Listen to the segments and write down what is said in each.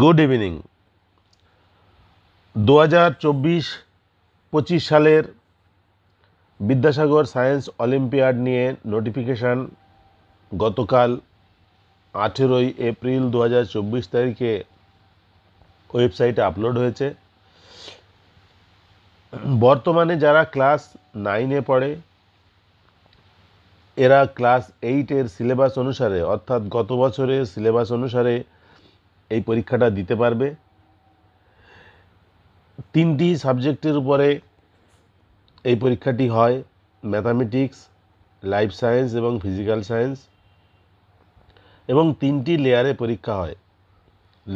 good evening দু হাজার চব্বিশ পঁচিশ সালের বিদ্যাসাগর সায়েন্স অলিম্পিয়াড নিয়ে নোটিফিকেশান গতকাল আঠেরোই এপ্রিল দু হাজার চব্বিশ তারিখে ওয়েবসাইটে আপলোড হয়েছে বর্তমানে যারা ক্লাস নাইনে পড়ে এরা ক্লাস এইটের সিলেবাস অনুসারে অর্থাৎ গত বছরের সিলেবাস অনুসারে এই পরীক্ষাটা দিতে পারবে তিনটি সাবজেক্টের উপরে এই পরীক্ষাটি হয় ম্যাথামেটিক্স লাইফ সায়েন্স এবং ফিজিক্যাল সায়েন্স এবং তিনটি লেয়ারে পরীক্ষা হয়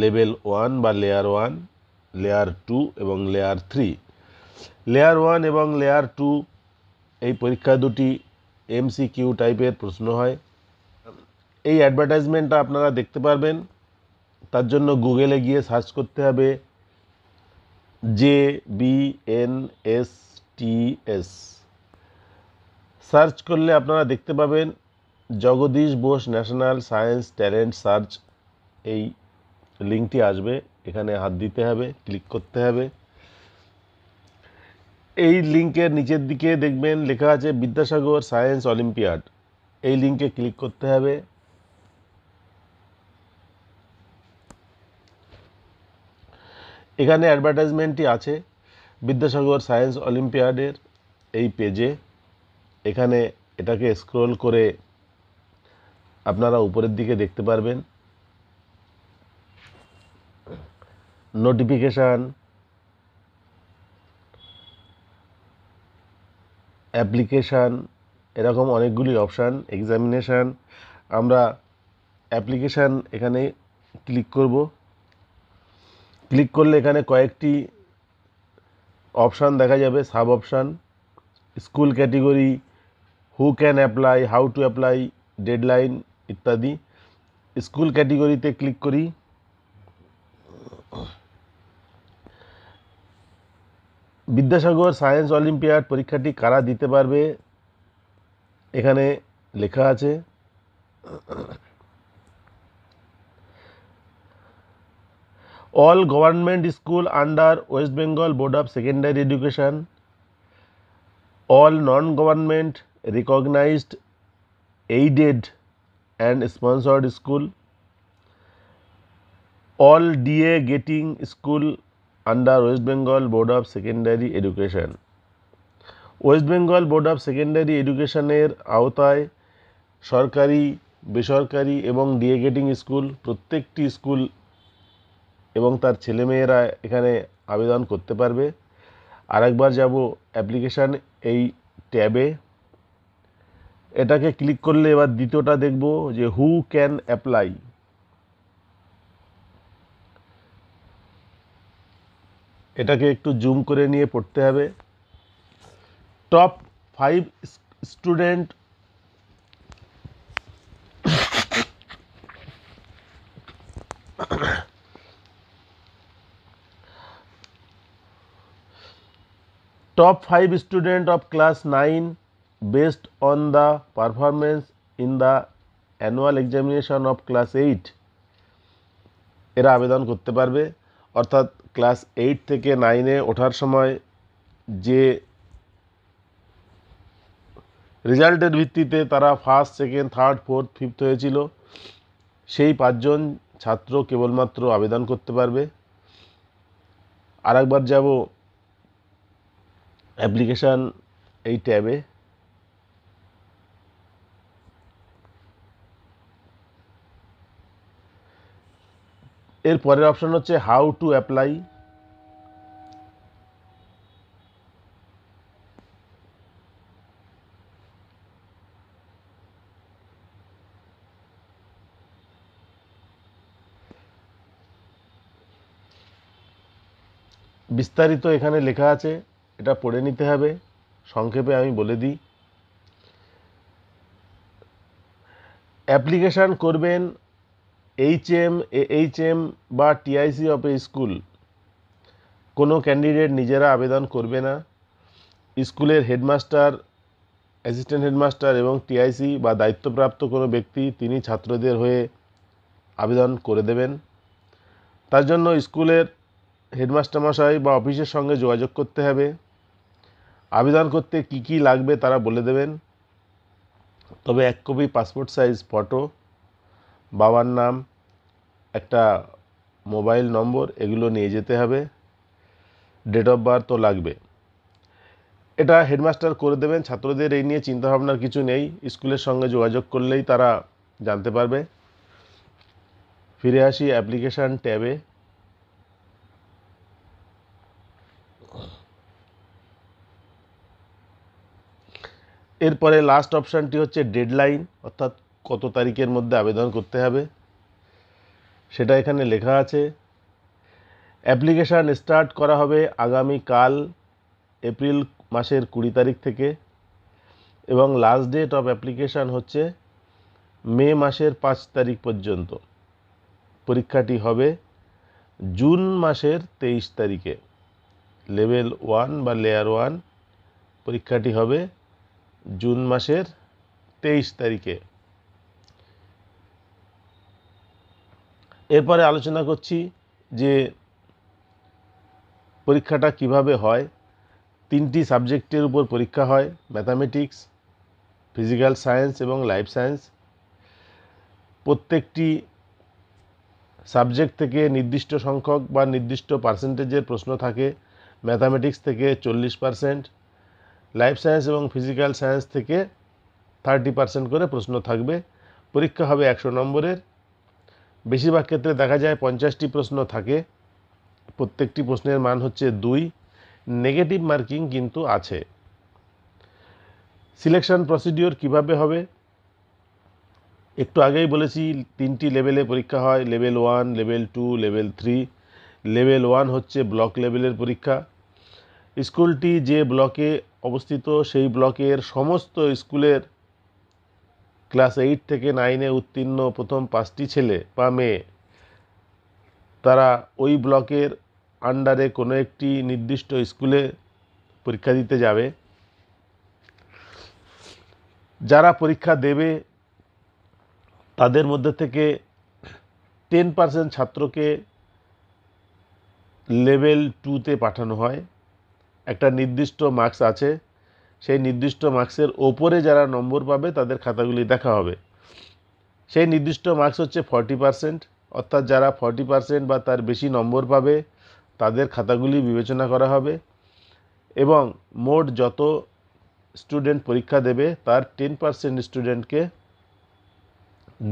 লেভেল ওয়ান বা লেয়ার ওয়ান লেয়ার টু এবং লেয়ার থ্রি লেয়ার ওয়ান এবং লেয়ার টু এই পরীক্ষা দুটি এমসিকিউ টাইপের প্রশ্ন হয় এই অ্যাডভার্টাইজমেন্টটা আপনারা দেখতে পারবেন তার জন্য গুগলে গিয়ে সার্চ করতে হবে J B N S T S search করলে আপনারা দেখতে পাবেন Jagadish Bose national science talent search এই লিঙ্কটি আসবে এখানে হাত দিতে হবে ক্লিক করতে হবে এই লিঙ্কের নিচের দিকে দেখবেন লেখা আছে বিদ্যাসাগর সায়েন্স অলিম্পিয়াড এই লিঙ্কে ক্লিক করতে হবে এখানে অ্যাডভার্টাইজমেন্টটি আছে বিদ্যাসাগর সায়েন্স অলিম্পিয়াডের এই পেজে এখানে এটাকে স্ক্রোল করে আপনারা উপরের দিকে দেখতে পারবেন নোটিফিকেশান অ্যাপ্লিকেশান এরকম অনেকগুলি অপশান এক্সামিনেশান আমরা অ্যাপ্লিকেশান এখানে ক্লিক করব ক্লিক করলে এখানে কয়েকটি অপশান দেখা যাবে sub option school category who can apply how to apply deadline ইত্যাদি স্কুল ক্যাটেগরিতে ক্লিক করি বিদ্যাসাগর সায়েন্স অলিম্পিয়াড পরীক্ষাটি কারা দিতে পারবে এখানে লেখা আছে all government school under West Bengal board of secondary education all non government recognised aided and sponsored school all DA getting school under West Bengal board of secondary education West Bengal board of secondary এডুকেশানের আওতায় সরকারি বেসরকারি এবং DA getting school প্রত্যেকটি school এবং তার ছেলেমেয়েরা এখানে আবেদন করতে পারবে আরেকবার যাব অ্যাপ্লিকেশান এই ট্যাবে এটাকে ক্লিক করলে এবার দ্বিতীয়টা দেখব যে হু ক্যান অ্যাপ্লাই এটাকে একটু জুম করে নিয়ে পড়তে হবে top five student top 5 student of class 9 based on the performance in the annual examination of class eight এরা আবেদন করতে পারবে অর্থাৎ ক্লাস এইট থেকে নাইনে ওঠার সময় যে রেজাল্টের ভিত্তিতে তারা first second third fourth fifth হয়েছিল সেই পাঁচজন ছাত্র কেবলমাত্র আবেদন করতে পারবে আর একবার যাব অ্যাপ্লিকেশান এই ট্যাবে এর পরের অপশন হচ্ছে হাউ টু অ্যাপ্লাই বিস্তারিত এখানে লেখা আছে এটা পড়ে নিতে হবে সংক্ষেপে আমি বলে দিই অ্যাপ্লিকেশান করবেন এইচ এম এইচ এম বা টিআইসি অফ এ স্কুল কোনো ক্যান্ডিডেট নিজেরা আবেদন করবে না স্কুলের হেডমাস্টার অ্যাসিস্ট্যান্ট হেডমাস্টার এবং টিআইসি বা দায়িত্বপ্রাপ্ত কোনো ব্যক্তি তিনি ছাত্রদের হয়ে আবেদন করে দেবেন তার জন্য স্কুলের হেডমাস্টার মশাই বা অফিসের সঙ্গে যোগাযোগ করতে হবে আবেদন করতে কি কি লাগবে তারা বলে দেবেন তবে এক কপি পাসপোর্ট সাইজ ফটো বাবার নাম একটা মোবাইল নম্বর এগুলো নিয়ে যেতে হবে ডেট অফ বার্থ তো লাগবে এটা হেডমাস্টার করে দেবেন ছাত্রদের এই নিয়ে চিন্তাভাবনার কিছু নেই স্কুলের সঙ্গে যোগাযোগ করলেই তারা জানতে পারবে ফিরে আসি অ্যাপ্লিকেশান ট্যাবে এরপরে লাস্ট অপশানটি হচ্ছে ডেডলাইন অর্থাৎ কত তারিখের মধ্যে আবেদন করতে হবে সেটা এখানে লেখা আছে অ্যাপ্লিকেশান স্টার্ট করা হবে আগামী কাল এপ্রিল মাসের কুড়ি তারিখ থেকে এবং লাস্ট ডেট অফ অ্যাপ্লিকেশান হচ্ছে মে মাসের পাঁচ তারিখ পর্যন্ত পরীক্ষাটি হবে জুন মাসের তেইশ তারিখে লেভেল ওয়ান বা লেয়ার ওয়ান পরীক্ষাটি হবে জুন মাসের তেইশ তারিখে এরপরে আলোচনা করছি যে পরীক্ষাটা কিভাবে হয় তিনটি সাবজেক্টের উপর পরীক্ষা হয় ম্যাথামেটিক্স ফিজিক্যাল সায়েন্স এবং লাইফ সায়েন্স প্রত্যেকটি সাবজেক্ট থেকে নির্দিষ্ট সংখ্যক বা নির্দিষ্ট পার্সেন্টেজের প্রশ্ন থাকে ম্যাথামেটিক্স থেকে চল্লিশ পার্সেন্ট লাইফ সায়েন্স এবং ফিজিক্যাল সায়েন্স থেকে থার্টি পার্সেন্ট করে প্রশ্ন থাকবে পরীক্ষা হবে একশো নম্বরের বেশিরভাগ ক্ষেত্রে দেখা যায় পঞ্চাশটি প্রশ্ন থাকে প্রত্যেকটি প্রশ্নের মান হচ্ছে দুই নেগেটিভ মার্কিং কিন্তু আছে সিলেকশন প্রসিডিওর কিভাবে হবে একটু আগেই বলেছি তিনটি লেভেলে পরীক্ষা হয় level one level two level three level one হচ্ছে ব্লক লেভেলের পরীক্ষা স্কুলটি যে ব্লকে অবস্থিত সেই ব্লকের সমস্ত স্কুলের ক্লাস এইট থেকে নাইনে উত্তীর্ণ প্রথম পাঁচটি ছেলে বা মেয়ে তারা ওই ব্লকের আন্ডারে কোনো একটি নির্দিষ্ট স্কুলে পরীক্ষা দিতে যাবে যারা পরীক্ষা দেবে তাদের মধ্যে থেকে টেন পার্সেন্ট ছাত্রকে লেভেল টুতে পাঠানো হয় একটা নির্দিষ্ট মার্কস আছে সেই নির্দিষ্ট মার্কসের ওপরে যারা নম্বর পাবে তাদের খাতাগুলি দেখা হবে সেই নির্দিষ্ট মার্কস হচ্ছে ফর্টি পারসেন্ট অর্থাৎ যারা ফর্টি পারসেন্ট বা তার বেশি নম্বর পাবে তাদের খাতাগুলি বিবেচনা করা হবে এবং মোট যত স্টুডেন্ট পরীক্ষা দেবে তার টেন পারসেন্ট স্টুডেন্টকে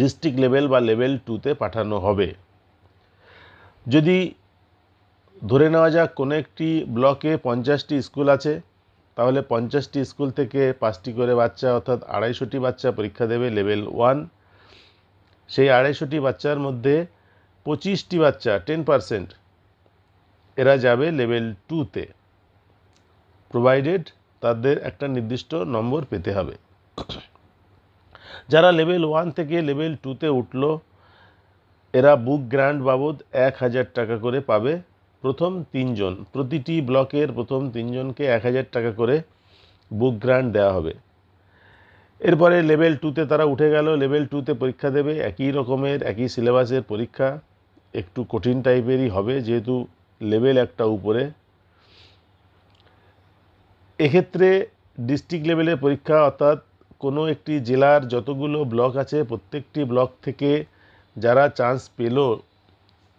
ডিস্ট্রিক্ট লেভেল বা লেভেল টুতে পাঠানো হবে যদি ধরে নেওয়া যাক কোনো একটি ব্লকে পঞ্চাশটি স্কুল আছে তাহলে পঞ্চাশটি স্কুল থেকে পাঁচটি করে বাচ্চা অর্থাৎ আড়াইশোটি বাচ্চা পরীক্ষা দেবে লেভেল ওয়ান সেই আড়াইশোটি বাচ্চার মধ্যে পঁচিশটি বাচ্চা টেন পারসেন্ট এরা যাবে লেভেল টুতে প্রোভাইডেড তাদের একটা নির্দিষ্ট নম্বর পেতে হবে যারা লেভেল ওয়ান থেকে লেভেল টুতে উঠল এরা বুক গ্রান্ট বাবদ এক হাজার টাকা করে পাবে প্রথম তিনজন প্রতিটি ব্লকের প্রথম তিনজনকে এক হাজার টাকা করে বুক গ্রান্ট দেওয়া হবে এরপরে লেভেল টুতে তারা উঠে গেল লেভেল টুতে পরীক্ষা দেবে একই রকমের একই সিলেবাসের পরীক্ষা একটু কঠিন টাইপেরই হবে যেহেতু লেভেল একটা উপরে এক্ষেত্রে ডিস্ট্রিক্ট লেভেলের পরীক্ষা অর্থাৎ কোনো একটি জেলার যতগুলো ব্লক আছে প্রত্যেকটি ব্লক থেকে যারা চান্স পেলো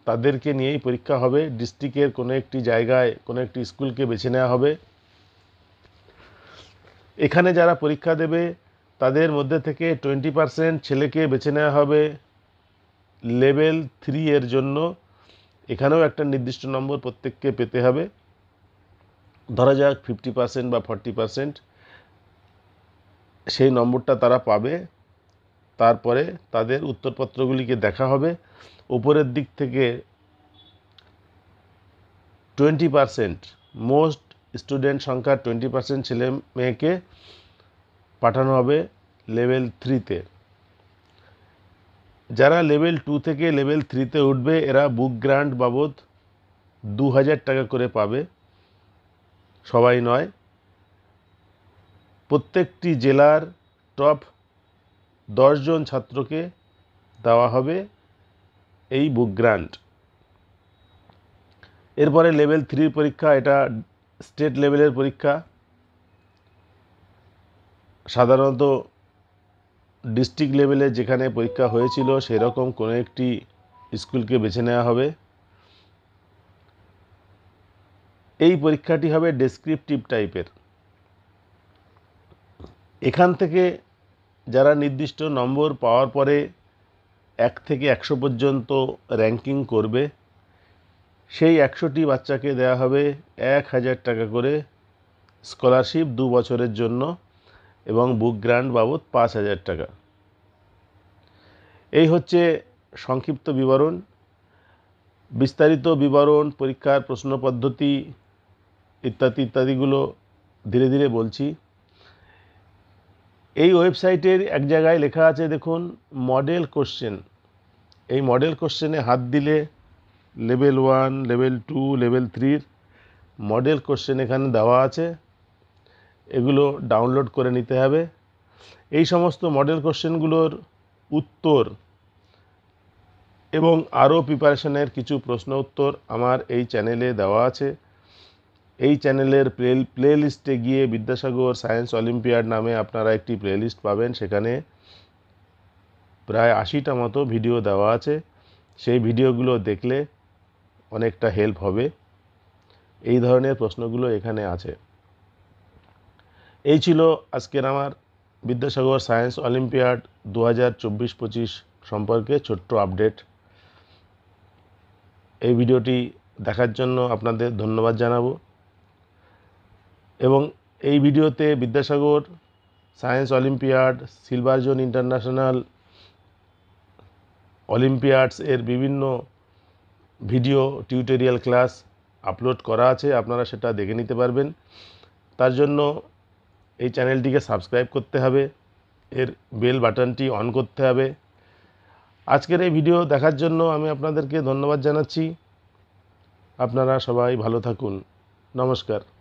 তাদেরকে নিয়েই পরীক্ষা হবে ডিস্ট্রিক্টের কোনো একটি জায়গায় কোনো একটি স্কুলকে বেছে নেওয়া হবে এখানে যারা পরীক্ষা দেবে তাদের মধ্যে থেকে টোয়েন্টি পারসেন্ট ছেলেকে বেছে নেওয়া হবে লেভেল থ্রি এর জন্য এখানেও একটা নির্দিষ্ট নম্বর প্রত্যেককে পেতে হবে ধরা যাক ফিফটি পার্সেন্ট বা ফর্টি পার্সেন্ট সেই নম্বরটা তারা পাবে তারপরে তাদের উত্তরপত্রগুলিকে দেখা হবে উপরের দিক থেকে টোয়েন্টি পারসেন্ট মোস্ট স্টুডেন্ট সংখ্যার টোয়েন্টি পারসেন্ট ছেলে মেয়েকে পাঠানো হবে লেভেল থ্রিতে যারা লেভেল টু থেকে লেভেল থ্রিতে উঠবে এরা বুক গ্রান্ট বাবদ দু হাজার টাকা করে পাবে সবাই নয় প্রত্যেকটি জেলার টপ দশজন ছাত্রকে দেওয়া হবে এই বুক গ্রান্ট এরপরে লেভেল থ্রির পরীক্ষা এটা স্টেট লেভেলের পরীক্ষা সাধারণত ডিস্ট্রিক্ট লেভেলে যেখানে পরীক্ষা হয়েছিল সেরকম কোনো একটি স্কুলকে বেছে নেওয়া হবে এই পরীক্ষাটি হবে ডেসক্রিপটিভ টাইপের এখান থেকে যারা নির্দিষ্ট নম্বর পাওয়ার পরে এক থেকে একশো পর্যন্ত র্যাঙ্কিং করবে সেই একশোটি বাচ্চাকে দেয়া হবে এক হাজার টাকা করে স্কলারশিপ দু বছরের জন্য এবং বুক গ্রান্ট বাবদ পাঁচ হাজার টাকা এই হচ্ছে সংক্ষিপ্ত বিবরণ বিস্তারিত বিবরণ পরীক্ষার প্রশ্ন পদ্ধতি ইত্যাদি ইত্যাদিগুলো ধীরে ধীরে বলছি এই ওয়েবসাইটের এক জায়গায় লেখা আছে দেখুন মডেল কোশ্চেন এই মডেল কোশ্চেনে হাত দিলে level one level two level থ্রির মডেল কোশ্চেন এখানে দেওয়া আছে এগুলো ডাউনলোড করে নিতে হবে এই সমস্ত মডেল কোশ্চেনগুলোর উত্তর এবং আরও প্রিপারেশনের কিছু প্রশ্ন উত্তর আমার এই চ্যানেলে দেওয়া আছে এই চ্যানেলের প্লে প্লে লিস্টে গিয়ে বিদ্যাসাগর সায়েন্স অলিম্পিয়াড নামে আপনারা একটি প্লেলিস্ট পাবেন সেখানে প্রায় আশিটা মতো ভিডিও দেওয়া আছে সেই ভিডিওগুলো দেখলে অনেকটা হেল্প হবে এই ধরনের প্রশ্নগুলো এখানে আছে এই ছিল আজকের আমার বিদ্যাসাগর সায়েন্স অলিম্পিয়াড দু হাজার চব্বিশ পঁচিশ সম্পর্কে ছোট্ট আপডেট এই ভিডিওটি দেখার জন্য আপনাদের ধন্যবাদ জানাবো এবং এই ভিডিওতে Vidyasagar science olympiad silver zone international olympiads এর বিভিন্ন ভিডিও টিউটোরিয়াল ক্লাস আপলোড করা আছে আপনারা সেটা দেখে নিতে পারবেন তার জন্য এই চ্যানেলটিকে সাবস্ক্রাইব করতে হবে এর বেল বাটনটি অন করতে হবে আজকের এই ভিডিও দেখার জন্য আমি আপনাদেরকে ধন্যবাদ জানাচ্ছি আপনারা সবাই ভালো থাকুন নমস্কার